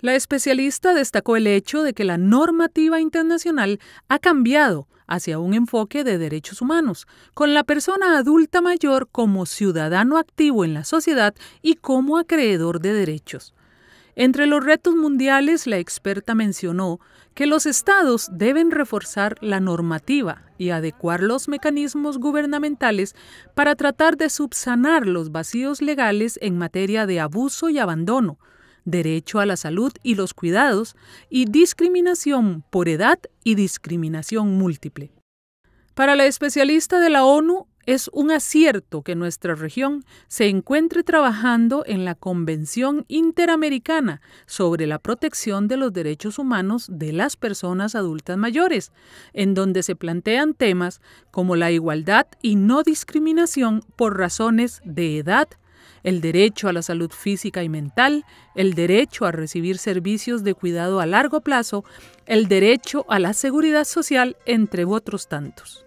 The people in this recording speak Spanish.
La especialista destacó el hecho de que la normativa internacional ha cambiado hacia un enfoque de derechos humanos, con la persona adulta mayor como ciudadano activo en la sociedad y como acreedor de derechos. Entre los retos mundiales, la experta mencionó que los estados deben reforzar la normativa y adecuar los mecanismos gubernamentales para tratar de subsanar los vacíos legales en materia de abuso y abandono, derecho a la salud y los cuidados, y discriminación por edad y discriminación múltiple. Para la especialista de la ONU, es un acierto que nuestra región se encuentre trabajando en la Convención Interamericana sobre la protección de los derechos humanos de las personas adultas mayores, en donde se plantean temas como la igualdad y no discriminación por razones de edad, el derecho a la salud física y mental, el derecho a recibir servicios de cuidado a largo plazo, el derecho a la seguridad social, entre otros tantos.